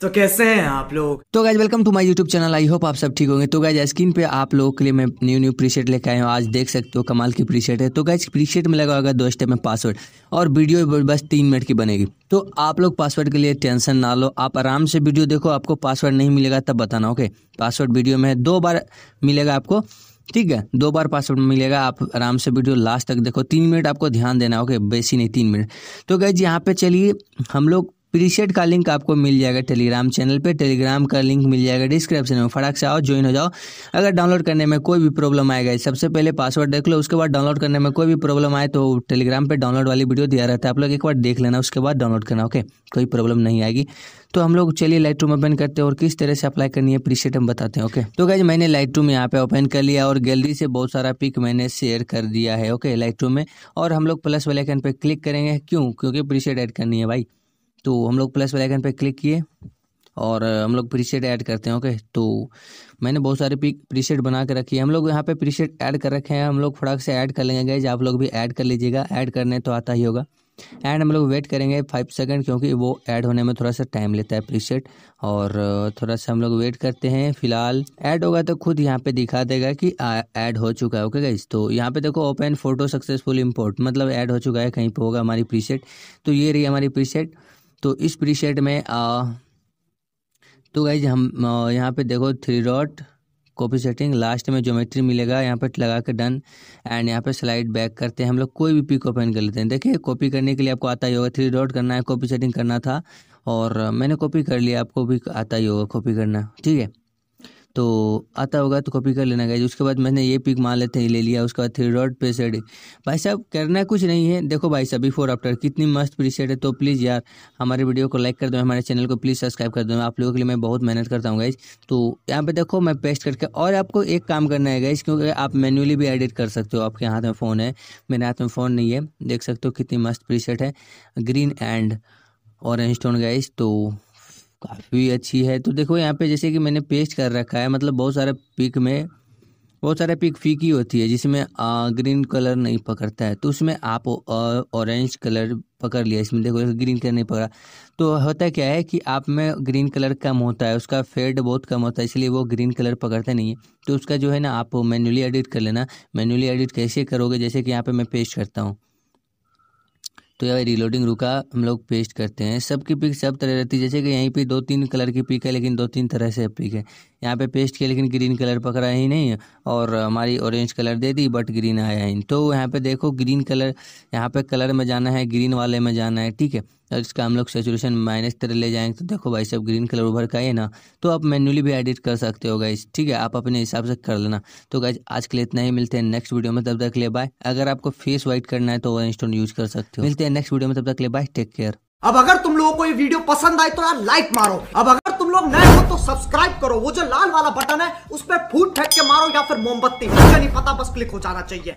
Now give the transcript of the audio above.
तो कैसे हैं आप लोग तो guys welcome to my YouTube channel I hope आप सब ठीक होंगे तो गाइज स्क्रीन पे आप लोगों के लिए मैं न्यू न्यू प्रीशेट लेके आया हूँ आज देख सकते हो कमाल की प्रीशेट है तो गाइज प्रीशेट में लगा होगा दो स्टेप में पासवर्ड और वीडियो बस तीन मिनट की बनेगी तो आप लोग पासवर्ड के लिए टेंशन ना लो आप आराम से वीडियो देखो आपको पासवर्ड नहीं मिलेगा तब बताना ओके पासवर्ड वीडियो में दो बार मिलेगा आपको ठीक है दो बार पासवर्ड मिलेगा आप आराम से वीडियो लास्ट तक देखो तीन मिनट आपको ध्यान देना ओके बेसी नहीं तीन मिनट तो गैज यहाँ पे चलिए हम लोग प्रीसेट का लिंक आपको मिल जाएगा टेलीग्राम चैनल पे टेलीग्राम का लिंक मिल जाएगा डिस्क्रिप्शन में फटाक से आओ ज्वाइन हो जाओ अगर डाउनलोड करने में कोई भी प्रॉब्लम आएगा सबसे पहले पासवर्ड देख लो उसके बाद डाउनलोड करने में कोई भी प्रॉब्लम आए तो टेलीग्राम पे डाउनलोड वाली वीडियो दिया रहता है आप लोग एक बार देख लेना उसके बाद डाउनलोड करना ओके कोई प्रॉब्लम नहीं आएगी तो हम लोग चलिए लाइट रूम ओपन करते हैं और किस तरह से अप्लाई करनी है प्रीसेट हम बताते हैं ओके तो कहीं मैंने लाइट रूम यहाँ पे ओपन कर लिया और गैलरी से बहुत सारा पिक मैंने शेयर कर दिया है ओके लाइट रूम में और हम लोग प्लस वाले आइकन पे क्लिक करेंगे क्यों क्योंकि प्रीसेट एड करनी है भाई तो हम लोग प्लस वाले आइकन पर क्लिक किए और हम लोग प्रीसेट ऐड करते हैं ओके तो मैंने बहुत सारे प्रीसेट बना के रखी है हम लोग यहाँ पे प्रीसेट ऐड कर रखे हैं हम लोग फटाक से ऐड कर लेंगे गए आप लोग भी ऐड कर लीजिएगा ऐड करने तो आता ही होगा एंड हम लोग वेट करेंगे फाइव सेकंड क्योंकि वो ऐड होने में थोड़ा सा टाइम लेता है प्रीसेट और थोड़ा सा हम लोग वेट करते हैं फिलहाल ऐड होगा तो खुद यहाँ पे दिखा देगा कि ऐड हो चुका है ओके गाइज तो यहाँ पे देखो ओपन फोटो सक्सेसफुल इम्पोर्ट मतलब ऐड हो चुका है कहीं पे होगा हमारी प्रीसेट तो ये रही हमारी प्रीसेट तो इस प्रीसेट में आ, तो गाइज हम यहाँ पे देखो three dot copy setting last में ज्योमेट्री मिलेगा यहाँ पर लगा के डन एंड यहाँ पे स्लाइड बैक करते हैं हम लोग कोई भी पिक ओपन कर लेते हैं देखिए कॉपी करने के लिए आपको आता ही होगा थ्री डॉट करना है कॉपी सेटिंग करना था और मैंने कॉपी कर लिया आपको भी आता ही होगा कॉपी करना ठीक है तो आता होगा तो कॉपी कर लेना गाइज उसके बाद मैंने ये पिक मान लेते हैं ले लिया उसके बाद थ्री डॉट प्रीसेट भाई साहब करना कुछ नहीं है देखो भाई साहब बिफोर आफ्टर कितनी मस्त प्रीसेट है तो प्लीज़ यार हमारे वीडियो को लाइक कर दो हमारे चैनल को प्लीज़ सब्सक्राइब कर दो आप लोगों के लिए मैं बहुत मेहनत करता हूँ गाइज तो यहाँ पर देखो मैं पेस्ट करके और आपको एक काम करना है गाइज क्योंकि आप मैनुअली भी एडिट कर सकते हो आपके हाथ में फ़ोन है मेरे हाथ में फ़ोन नहीं है देख सकते हो कितनी मस्त प्रीसेट है green and orange tone guys तो काफ़ी अच्छी है तो देखो यहाँ पे जैसे कि मैंने पेस्ट कर रखा है मतलब बहुत सारे पिक में बहुत सारे पिक फीकी होती है जिसमें ग्रीन कलर नहीं पकड़ता है तो उसमें आप ऑरेंज कलर पकड़ लिया इसमें देखो ग्रीन कलर नहीं पकड़ा तो होता क्या है कि आप में ग्रीन कलर कम होता है उसका फेड बहुत कम होता है इसलिए वो ग्रीन कलर पकड़ता नहीं है तो उसका जो है ना आप मैनुअली एडिट कर लेना मैनुअली एडिट कैसे करोगे जैसे कि यहाँ पर मैं पेस्ट करता हूँ तो यह रिलोडिंग रुका हम लोग पेस्ट करते हैं सबकी पिक सब तरह रहती है जैसे कि यहीं पे दो तीन कलर की पिक है लेकिन दो तीन तरह से पिक है यहाँ पे पेस्ट किया लेकिन ग्रीन कलर पकड़ा ही नहीं और हमारी ऑरेंज कलर दे दी बट ग्रीन आया ही तो यहाँ पे देखो ग्रीन कलर यहाँ पे कलर में जाना है ग्रीन वाले में जाना है ठीक है और इसका हम लोग सेचुरेशन माइनस तरह ले जाएंगे तो देखो भाई सब ग्रीन कलर उभर का है ना तो आप मैनुअली भी एडिट कर सकते हो गाइज ठीक है आप अपने हिसाब से कर लेना तो गाइज आज के लिए इतना ही मिलते हैं नेक्स्ट वीडियो में तब तक ले बाय अगर आपको फेस व्हाइट करना है तो ऑरेंज स्टोन यूज कर सकते हो मिलते हैं नेक्स्ट वीडियो में तब तक ले बाय टेक केयर अब अगर तुम लोगों को ये वीडियो पसंद आए तो यार लाइक मारो अब अगर तुम लोग नए हो तो सब्सक्राइब करो वो जो लाल वाला बटन है उस पर फूट फेंक के मारो या फिर मोमबत्ती नहीं पता बस क्लिक हो जाना चाहिए